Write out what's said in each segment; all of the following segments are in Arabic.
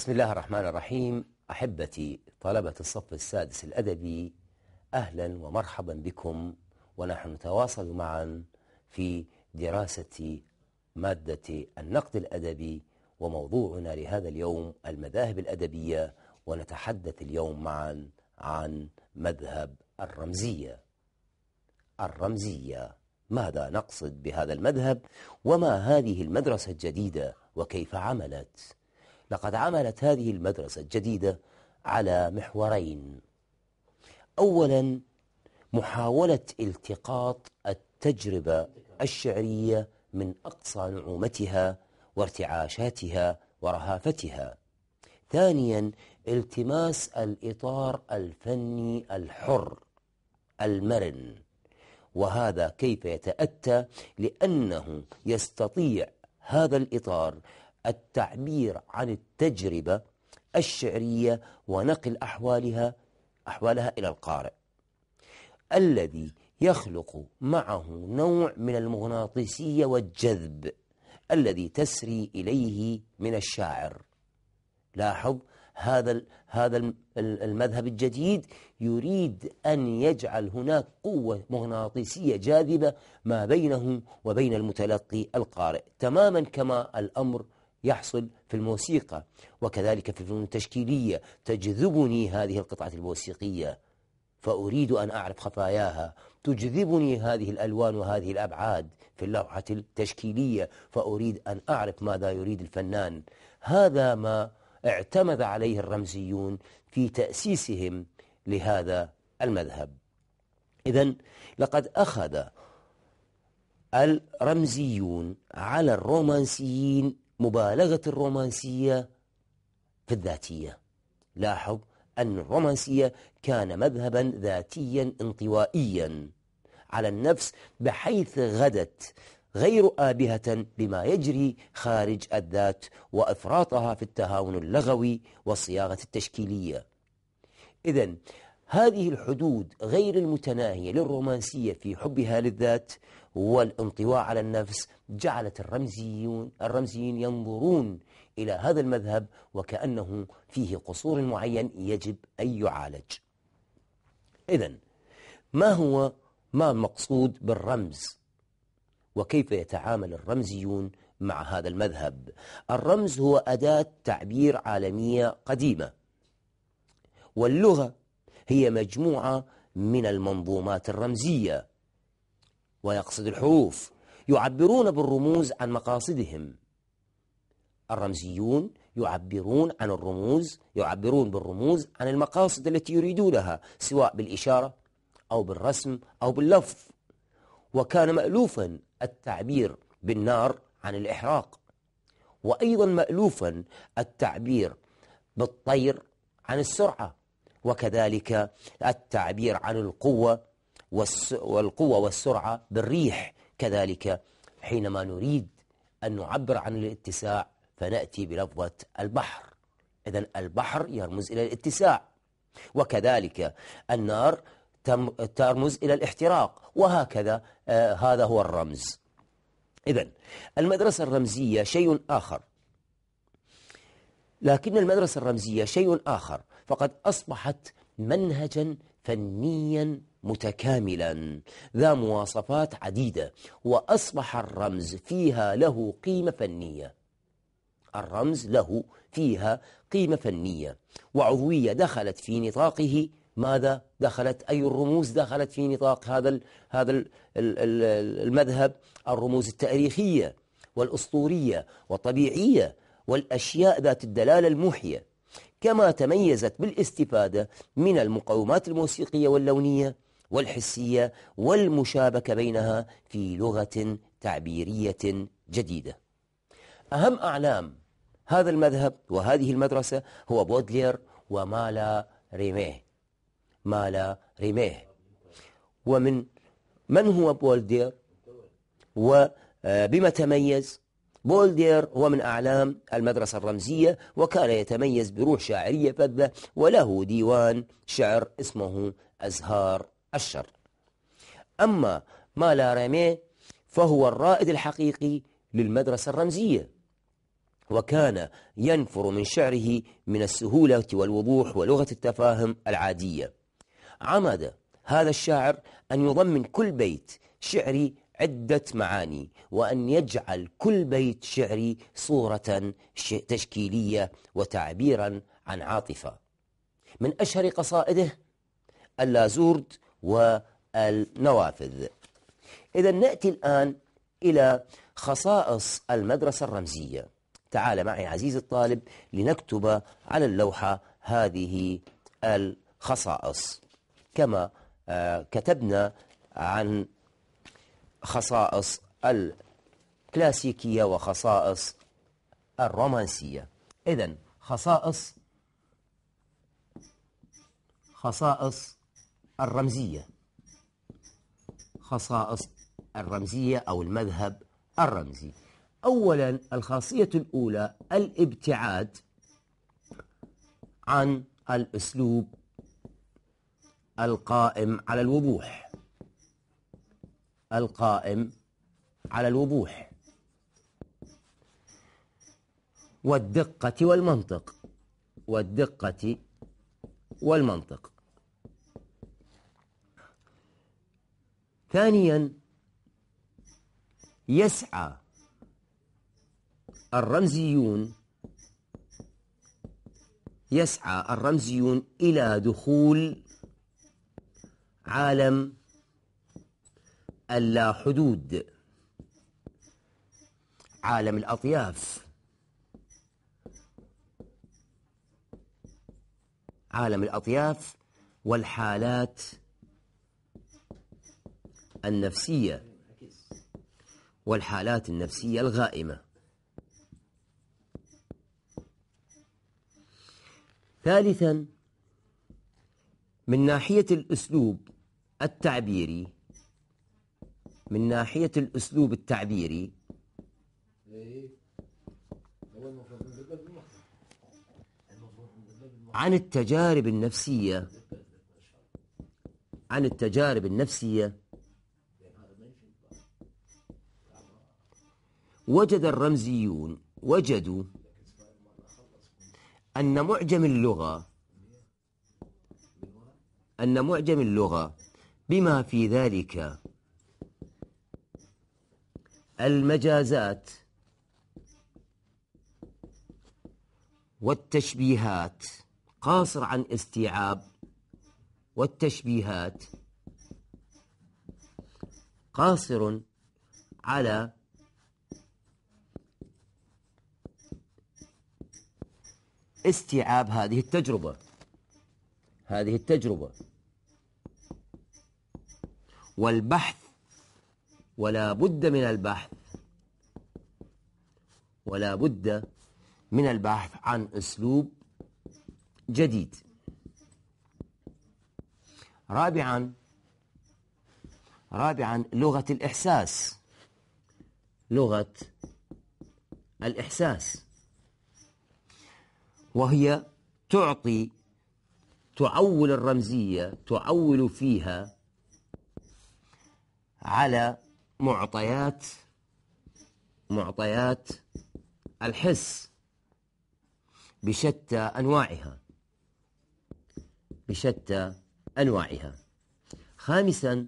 بسم الله الرحمن الرحيم أحبتي طلبة الصف السادس الأدبي أهلا ومرحبا بكم ونحن نتواصل معا في دراسة مادة النقد الأدبي وموضوعنا لهذا اليوم المذاهب الأدبية ونتحدث اليوم معا عن مذهب الرمزية الرمزية ماذا نقصد بهذا المذهب وما هذه المدرسة الجديدة وكيف عملت؟ لقد عملت هذه المدرسة الجديدة على محورين أولا محاولة التقاط التجربة الشعرية من أقصى نعومتها وارتعاشاتها ورهافتها ثانيا التماس الإطار الفني الحر المرن وهذا كيف يتأتى لأنه يستطيع هذا الإطار التعبير عن التجربة الشعرية ونقل أحوالها أحوالها إلى القارئ الذي يخلق معه نوع من المغناطيسية والجذب الذي تسري إليه من الشاعر لاحظ هذا هذا المذهب الجديد يريد أن يجعل هناك قوة مغناطيسية جاذبة ما بينه وبين المتلقي القارئ تماما كما الأمر يحصل في الموسيقى وكذلك في الفنون التشكيلية تجذبني هذه القطعة الموسيقية فأريد أن أعرف خفاياها تجذبني هذه الألوان وهذه الأبعاد في اللوحة التشكيلية فأريد أن أعرف ماذا يريد الفنان هذا ما اعتمد عليه الرمزيون في تأسيسهم لهذا المذهب إذا لقد أخذ الرمزيون على الرومانسيين مبالغة الرومانسية في الذاتية لاحظ أن الرومانسية كان مذهبا ذاتيا انطوائيا على النفس بحيث غدت غير آبهة بما يجري خارج الذات وإفراطها في التهاون اللغوي والصياغة التشكيلية إذا هذه الحدود غير المتناهية للرومانسية في حبها للذات والانطواء على النفس جعلت الرمزيون الرمزيين ينظرون إلى هذا المذهب وكأنه فيه قصور معين يجب أن يعالج إذا ما هو ما المقصود بالرمز وكيف يتعامل الرمزيون مع هذا المذهب الرمز هو أداة تعبير عالمية قديمة واللغة هي مجموعة من المنظومات الرمزية ويقصد الحروف يعبرون بالرموز عن مقاصدهم الرمزيون يعبرون عن الرموز يعبرون بالرموز عن المقاصد التي يريدونها سواء بالإشارة أو بالرسم أو باللفظ وكان مألوفا التعبير بالنار عن الإحراق وأيضا مألوفا التعبير بالطير عن السرعة وكذلك التعبير عن القوة والقوة والسرعة بالريح كذلك حينما نريد أن نعبر عن الاتساع فنأتي بلفظة البحر إذا البحر يرمز إلى الاتساع وكذلك النار ترمز إلى الاحتراق وهكذا آه هذا هو الرمز إذا المدرسة الرمزية شيء آخر لكن المدرسة الرمزية شيء آخر فقد أصبحت منهجا فنيا متكاملا ذا مواصفات عديدة وأصبح الرمز فيها له قيمة فنية الرمز له فيها قيمة فنية وعضوية دخلت في نطاقه ماذا دخلت أي الرموز دخلت في نطاق هذا هذا المذهب الرموز التاريخية والأسطورية والطبيعية والأشياء ذات الدلالة الموحية كما تميزت بالاستفادة من المقومات الموسيقية واللونية والحسية والمشابكة بينها في لغة تعبيرية جديدة أهم أعلام هذا المذهب وهذه المدرسة هو بودلير ومالا ريميه مالا ريميه ومن من هو بولدير وبما آه، تميز بولدير هو من أعلام المدرسة الرمزية وكان يتميز بروح شاعرية فذة وله ديوان شعر اسمه أزهار الشر أما ما لا رميه فهو الرائد الحقيقي للمدرسة الرمزية وكان ينفر من شعره من السهولة والوضوح ولغة التفاهم العادية عمد هذا الشاعر أن يضمن كل بيت شعري عدة معاني وأن يجعل كل بيت شعري صورة تشكيلية وتعبيرا عن عاطفة من أشهر قصائده اللازورد والنوافذ إذا نأتي الآن إلى خصائص المدرسة الرمزية تعال معي عزيزي الطالب لنكتب على اللوحة هذه الخصائص كما آه، كتبنا عن خصائص الكلاسيكية وخصائص الرومانسية إذا خصائص خصائص الرمزية خصائص الرمزية أو المذهب الرمزي أولا الخاصية الأولى الابتعاد عن الأسلوب القائم على الوضوح القائم على الوضوح والدقة والمنطق والدقة والمنطق ثانيا يسعى الرمزيون يسعى الرمزيون إلى دخول عالم اللا حدود عالم الأطياف عالم الأطياف والحالات النفسية والحالات النفسية الغائمة ثالثا من ناحية الأسلوب التعبيري من ناحية الأسلوب التعبيري عن التجارب النفسية عن التجارب النفسية وجد الرمزيون وجدوا أن معجم اللغة أن معجم اللغة بما في ذلك المجازات والتشبيهات قاصر عن استيعاب والتشبيهات قاصر على استيعاب هذه التجربة هذه التجربة والبحث ولا بد من البحث ولا بد من البحث عن أسلوب جديد رابعا رابعا لغة الإحساس لغة الإحساس وهي تعطي تعول الرمزية تعول فيها على معطيات معطيات الحس بشتى أنواعها بشتى أنواعها خامسا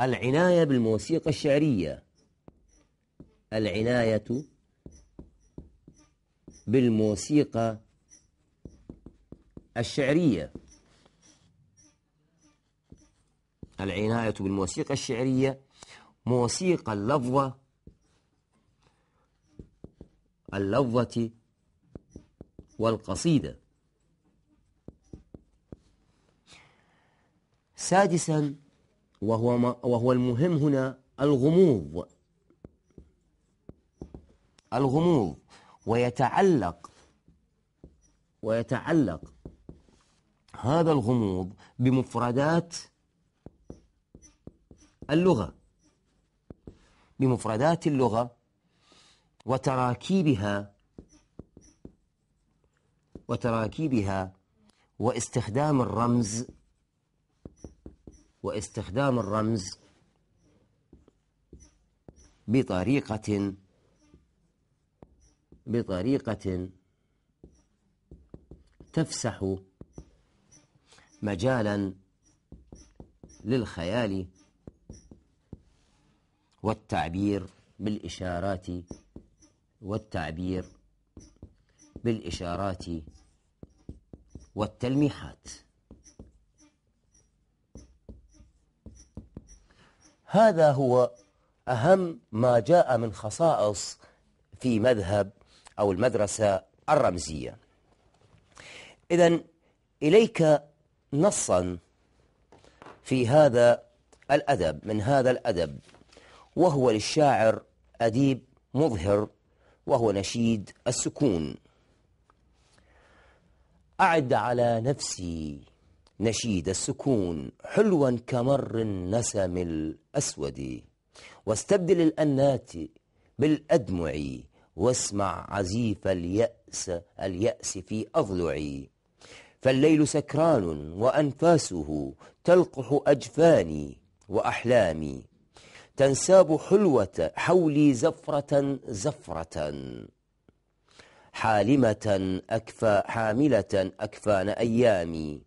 العناية بالموسيقى الشعرية العناية بالموسيقى الشعرية العناية بالموسيقى الشعرية موسيقى اللفظة اللفظة والقصيدة سادسا وهو, ما وهو المهم هنا الغموض الغموض ويتعلق ويتعلق هذا الغموض بمفردات اللغة بمفردات اللغة وتراكيبها وتراكيبها واستخدام الرمز واستخدام الرمز بطريقة بطريقة تفسح مجالا للخيال والتعبير بالإشارات والتعبير بالإشارات والتلميحات هذا هو أهم ما جاء من خصائص في مذهب أو المدرسة الرمزية إذا إليك نصا في هذا الأدب من هذا الأدب وهو للشاعر أديب مظهر وهو نشيد السكون أعد على نفسي نشيد السكون حلوا كمر النسم الأسود واستبدل الأنات بالأدمع واسمع عزيف اليأس اليأس في أضلعي فالليل سكران وأنفاسه تلقح أجفاني وأحلامي تنساب حلوة حولي زفرة زفرة حالمة أكفى حاملة أكفان أيامي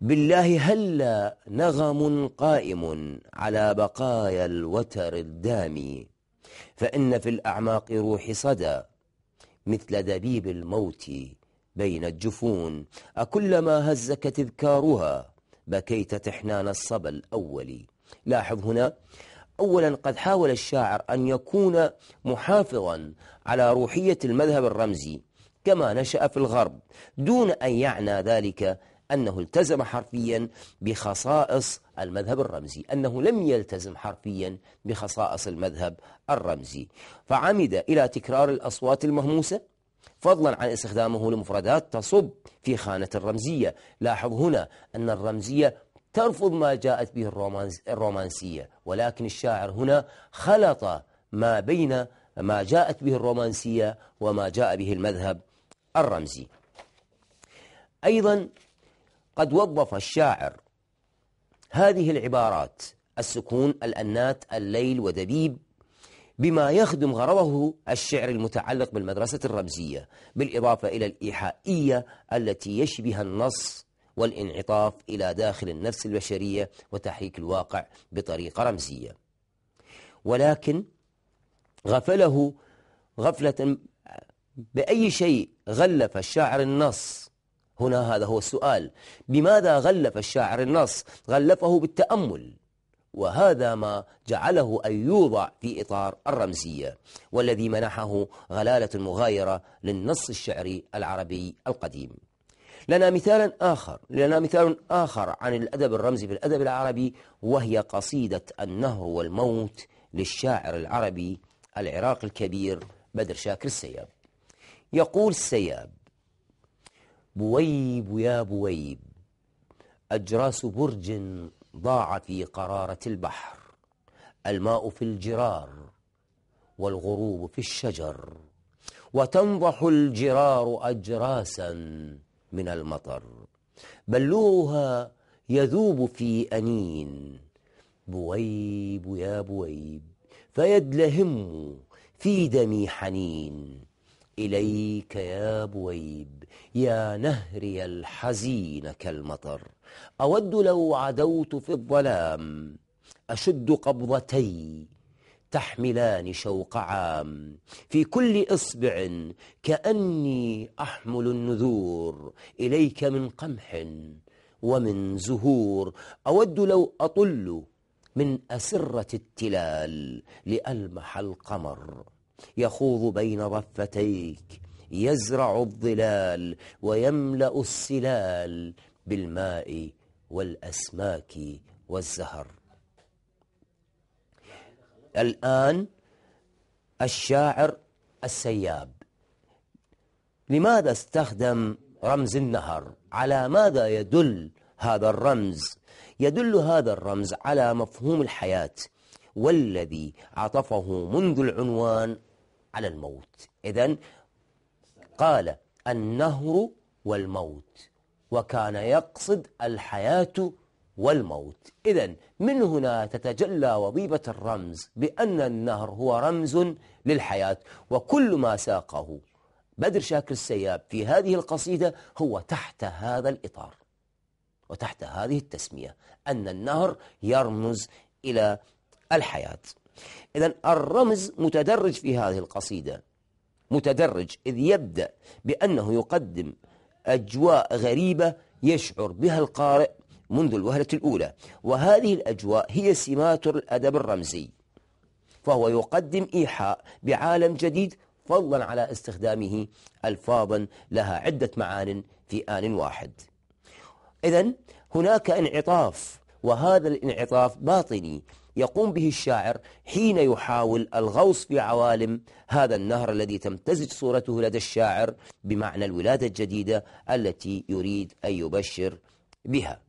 بالله هلا نغم قائم على بقايا الوتر الدامي فإن في الأعماق روح صدى مثل دبيب الموت بين الجفون أكلما هزك تذكارها بكيت تحنان الصبا الأول لاحظ هنا أولا قد حاول الشاعر أن يكون محافظا على روحية المذهب الرمزي كما نشأ في الغرب دون أن يعنى ذلك أنه التزم حرفيا بخصائص المذهب الرمزي أنه لم يلتزم حرفيا بخصائص المذهب الرمزي فعمد إلى تكرار الأصوات المهموسة فضلا عن استخدامه لمفردات تصب في خانة الرمزية لاحظ هنا أن الرمزية ترفض ما جاءت به الرومانس الرومانسية ولكن الشاعر هنا خلط ما بين ما جاءت به الرومانسية وما جاء به المذهب الرمزي أيضا قد وظف الشاعر هذه العبارات السكون الأنات الليل ودبيب بما يخدم غرضه الشعر المتعلق بالمدرسة الرمزية بالإضافة إلى الإيحائية التي يشبه النص والانعطاف إلى داخل النفس البشرية وتحريك الواقع بطريقة رمزية ولكن غفله غفلة بأي شيء غلف الشاعر النص هنا هذا هو السؤال بماذا غلف الشاعر النص غلفه بالتأمل وهذا ما جعله أن يوضع في إطار الرمزية والذي منحه غلالة مغايرة للنص الشعري العربي القديم لنا مثال آخر لنا مثال آخر عن الأدب الرمزي في الأدب العربي وهي قصيدة النهر والموت للشاعر العربي العراقي الكبير بدر شاكر السياب يقول السياب بويب يا بويب أجراس برج ضاع في قرارة البحر الماء في الجرار والغروب في الشجر وتنضح الجرار أجراسا من المطر بلوها يذوب في أنين بويب يا بويب فيدلهم في دمي حنين إليك يا بويب يا نهري الحزين كالمطر أود لو عدوت في الظلام أشد قبضتي تحملان شوق عام في كل إصبع كأني أحمل النذور إليك من قمح ومن زهور أود لو أطل من أسرة التلال لألمح القمر يخوض بين رفتيك يزرع الظلال ويملأ السلال بالماء والأسماك والزهر الآن الشاعر السياب لماذا استخدم رمز النهر على ماذا يدل هذا الرمز يدل هذا الرمز على مفهوم الحياة والذي عطفه منذ العنوان على الموت إذا قال النهر والموت وكان يقصد الحياة والموت إذا من هنا تتجلى وظيفة الرمز بأن النهر هو رمز للحياة وكل ما ساقه بدر شاكر السياب في هذه القصيدة هو تحت هذا الإطار وتحت هذه التسمية أن النهر يرمز إلى الحياة إذا الرمز متدرج في هذه القصيدة متدرج إذ يبدأ بأنه يقدم أجواء غريبة يشعر بها القارئ منذ الوهلة الأولى وهذه الأجواء هي سمات الأدب الرمزي فهو يقدم إيحاء بعالم جديد فضلا على استخدامه ألفاظا لها عدة معان في آن واحد إذا هناك انعطاف وهذا الانعطاف باطني يقوم به الشاعر حين يحاول الغوص في عوالم هذا النهر الذي تمتزج صورته لدى الشاعر بمعنى الولادة الجديدة التي يريد أن يبشر بها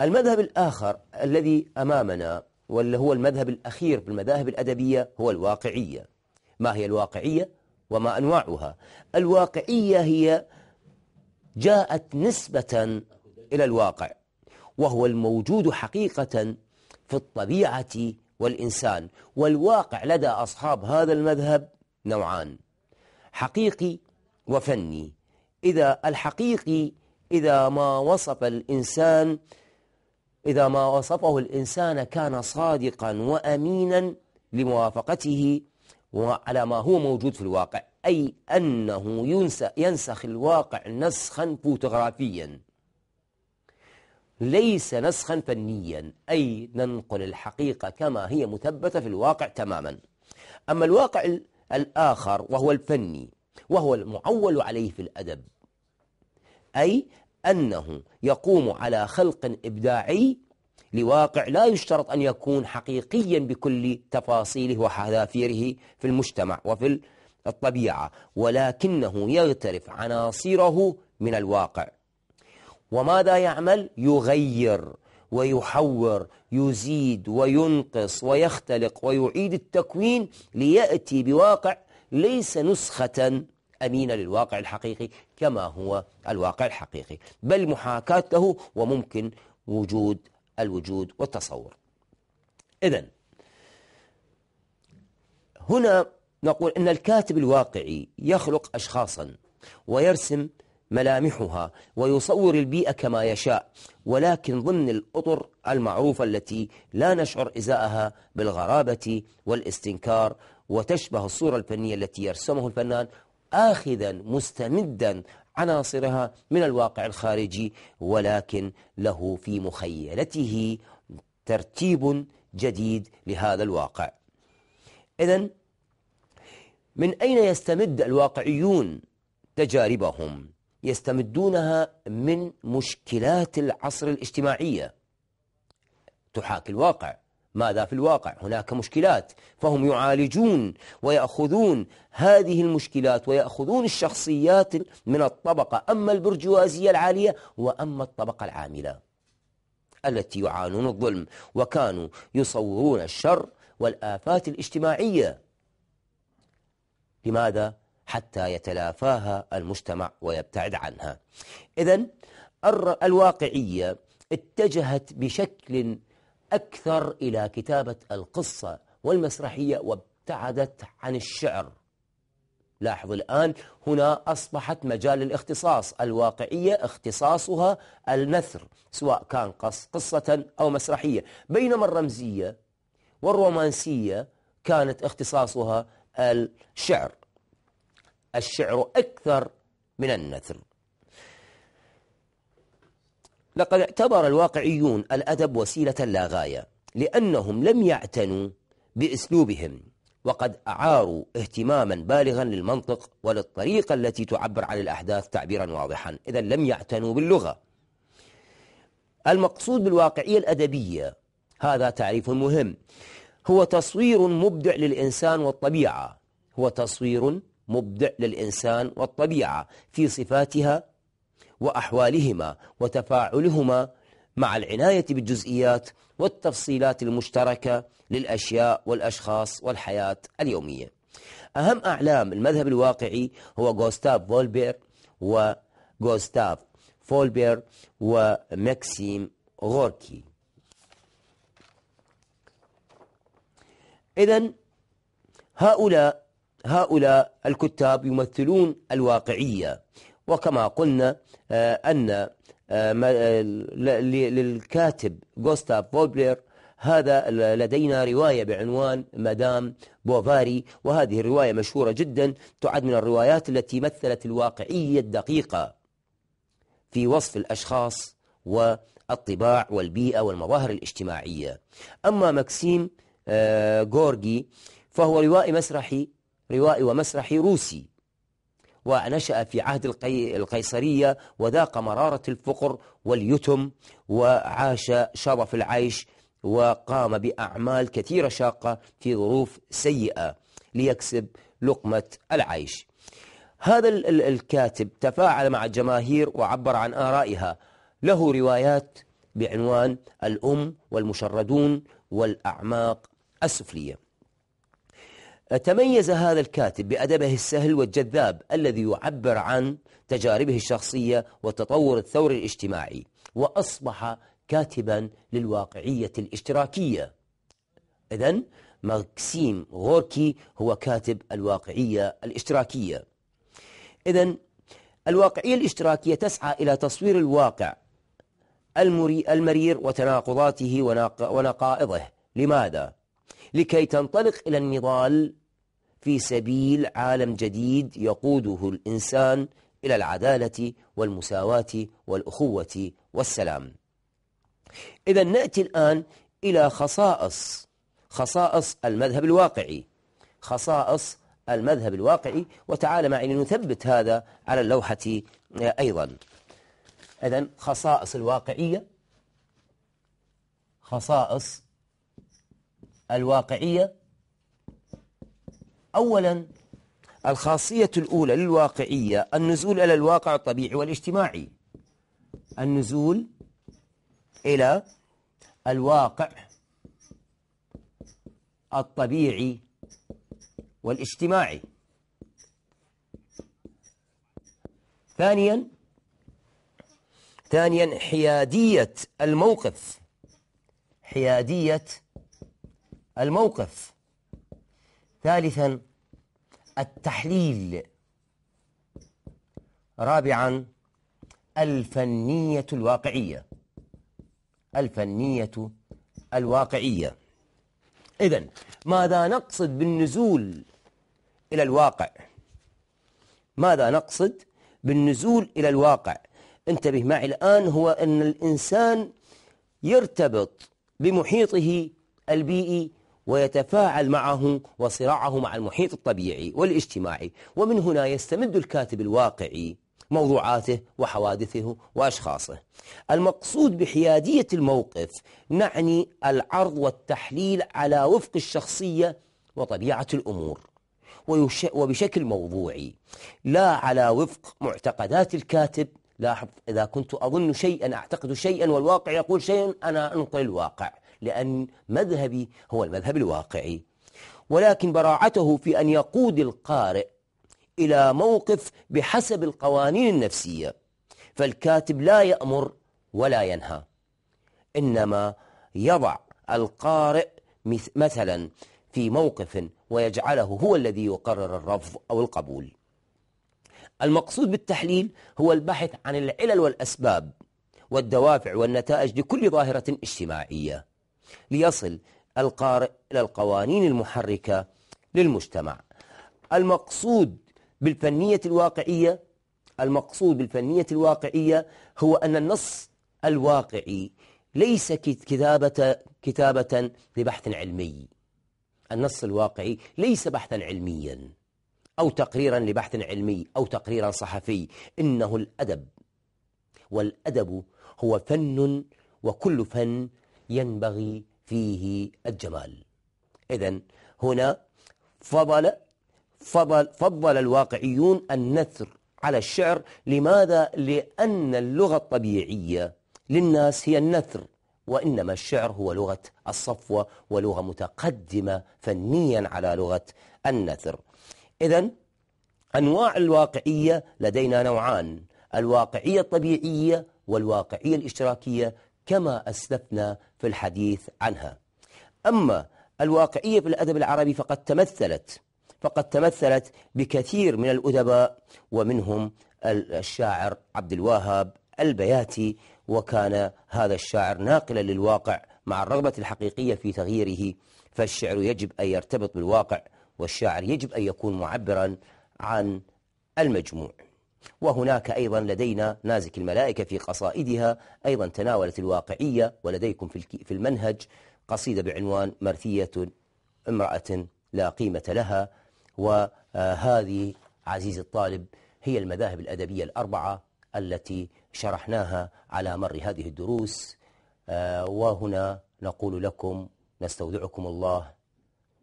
المذهب الآخر الذي أمامنا واللي هو المذهب الأخير في المذاهب الأدبية هو الواقعية ما هي الواقعية وما أنواعها الواقعية هي جاءت نسبة إلى الواقع وهو الموجود حقيقة في الطبيعة والإنسان والواقع لدى أصحاب هذا المذهب نوعان حقيقي وفني إذا الحقيقي إذا ما وصف الإنسان إذا ما وصفه الإنسان كان صادقا وأمينا لموافقته وعلى ما هو موجود في الواقع أي أنه ينسخ الواقع نسخا فوتوغرافيا ليس نسخا فنيا أي ننقل الحقيقة كما هي مثبتة في الواقع تماما أما الواقع الآخر وهو الفني وهو المعول عليه في الأدب أي أنه يقوم على خلق إبداعي لواقع لا يشترط أن يكون حقيقيا بكل تفاصيله وحذافيره في المجتمع وفي الطبيعة ولكنه يغترف عناصره من الواقع وماذا يعمل يغير ويحور يزيد وينقص ويختلق ويعيد التكوين ليأتي بواقع ليس نسخة أمينة للواقع الحقيقي كما هو الواقع الحقيقي بل محاكاة له وممكن وجود الوجود والتصور إذا هنا نقول أن الكاتب الواقعي يخلق أشخاصا ويرسم ملامحها ويصور البيئة كما يشاء ولكن ضمن الأطر المعروفة التي لا نشعر إزاءها بالغرابة والاستنكار وتشبه الصورة الفنية التي يرسمه الفنان آخذا مستمدا عناصرها من الواقع الخارجي ولكن له في مخيلته ترتيب جديد لهذا الواقع إذا من أين يستمد الواقعيون تجاربهم يستمدونها من مشكلات العصر الاجتماعية تحاكي الواقع ماذا في الواقع هناك مشكلات فهم يعالجون ويأخذون هذه المشكلات ويأخذون الشخصيات من الطبقة أما البرجوازية العالية وأما الطبقة العاملة التي يعانون الظلم وكانوا يصورون الشر والآفات الاجتماعية لماذا؟ حتى يتلافاها المجتمع ويبتعد عنها إذا الواقعية اتجهت بشكل أكثر إلى كتابة القصة والمسرحية وابتعدت عن الشعر لاحظ الآن هنا أصبحت مجال الاختصاص الواقعية اختصاصها النثر سواء كان قص قصة أو مسرحية بينما الرمزية والرومانسية كانت اختصاصها الشعر الشعر أكثر من النثر لقد اعتبر الواقعيون الأدب وسيلة لا غاية لأنهم لم يعتنوا بأسلوبهم وقد أعاروا اهتماما بالغا للمنطق وللطريقة التي تعبر عن الأحداث تعبيرا واضحا إذا لم يعتنوا باللغة المقصود بالواقعية الأدبية هذا تعريف مهم هو تصوير مبدع للإنسان والطبيعة هو تصوير مبدع للإنسان والطبيعة في صفاتها وأحوالهما وتفاعلهما مع العناية بالجزئيات والتفصيلات المشتركة للأشياء والأشخاص والحياة اليومية أهم أعلام المذهب الواقعي هو غوستاف فولبير وغوستاف فولبير وماكسيم غوركي إذا هؤلاء هؤلاء الكتاب يمثلون الواقعية وكما قلنا آه، أن آه، آه، للكاتب غوستاف فولبلير هذا لدينا رواية بعنوان مدام بوفاري وهذه الرواية مشهورة جدا تعد من الروايات التي مثلت الواقعية الدقيقة في وصف الأشخاص والطباع والبيئة والمظاهر الاجتماعية أما مكسيم جورجي فهو روائي مسرحي روائي ومسرحي روسي ونشأ في عهد القي... القيصرية وذاق مرارة الفقر واليتم وعاش شرف العيش وقام بأعمال كثيرة شاقة في ظروف سيئة ليكسب لقمة العيش هذا الكاتب تفاعل مع الجماهير وعبر عن آرائها له روايات بعنوان الأم والمشردون والأعماق السفلية تميز هذا الكاتب بأدبه السهل والجذاب الذي يعبر عن تجاربه الشخصية وتطور الثوري الاجتماعي وأصبح كاتبا للواقعية الاشتراكية إذا ماكسيم غوركي هو كاتب الواقعية الاشتراكية إذا الواقعية الاشتراكية تسعى إلى تصوير الواقع المرير وتناقضاته ونقائضه لماذا؟ لكي تنطلق إلى النضال في سبيل عالم جديد يقوده الإنسان إلى العدالة والمساواة والأخوة والسلام إذا نأتي الآن إلى خصائص خصائص المذهب الواقعي خصائص المذهب الواقعي وتعال معي لنثبت هذا على اللوحة آه، أيضا إذا خصائص الواقعية خصائص الواقعية أولا الخاصية الأولى للواقعية النزول إلى الواقع الطبيعي والاجتماعي النزول إلى الواقع الطبيعي والاجتماعي ثانيا ثانيا حيادية الموقف حيادية الموقف ثالثا التحليل رابعا الفنية الواقعية الفنية الواقعية إذا ماذا نقصد بالنزول إلى الواقع ماذا نقصد بالنزول إلى الواقع انتبه معي الآن هو أن الإنسان يرتبط بمحيطه البيئي ويتفاعل معه وصراعه مع المحيط الطبيعي والاجتماعي ومن هنا يستمد الكاتب الواقعي موضوعاته وحوادثه وأشخاصه المقصود بحيادية الموقف نعني العرض والتحليل على وفق الشخصية وطبيعة الأمور وبشكل موضوعي لا على وفق معتقدات الكاتب لاحظ إذا كنت أظن شيئا أعتقد شيئا والواقع يقول شيئا أنا أنقل الواقع لأن مذهبي هو المذهب الواقعي ولكن براعته في أن يقود القارئ إلى موقف بحسب القوانين النفسية فالكاتب لا يأمر ولا ينهى إنما يضع القارئ مثلا في موقف ويجعله هو الذي يقرر الرفض أو القبول المقصود بالتحليل هو البحث عن العلل والأسباب والدوافع والنتائج لكل ظاهرة اجتماعية ليصل القارئ إلى القوانين المحركة للمجتمع المقصود بالفنية الواقعية المقصود بالفنية الواقعية هو أن النص الواقعي ليس كتابة, كتابة لبحث علمي النص الواقعي ليس بحثا علميا أو تقريرا لبحث علمي أو تقريرا صحفي إنه الأدب والأدب هو فن وكل فن ينبغي فيه الجمال إذا هنا فضل فضل, فضل الواقعيون النثر على الشعر لماذا؟ لأن اللغة الطبيعية للناس هي النثر وإنما الشعر هو لغة الصفوة ولغة متقدمة فنيا على لغة النثر إذا أنواع الواقعية لدينا نوعان الواقعية الطبيعية والواقعية الاشتراكية كما أسلفنا في الحديث عنها أما الواقعية في الأدب العربي فقد تمثلت فقد تمثلت بكثير من الأدباء ومنهم الشاعر عبد الوهاب البياتي وكان هذا الشاعر ناقلا للواقع مع الرغبة الحقيقية في تغييره فالشعر يجب أن يرتبط بالواقع والشاعر يجب أن يكون معبرا عن المجموع وهناك أيضا لدينا نازك الملائكة في قصائدها أيضا تناولت الواقعية ولديكم في المنهج قصيدة بعنوان مرثية امرأة لا قيمة لها وهذه آه، عزيزي الطالب هي المذاهب الأدبية الأربعة التي شرحناها على مر هذه الدروس آه، وهنا نقول لكم نستودعكم الله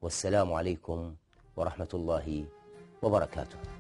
والسلام عليكم ورحمة الله وبركاته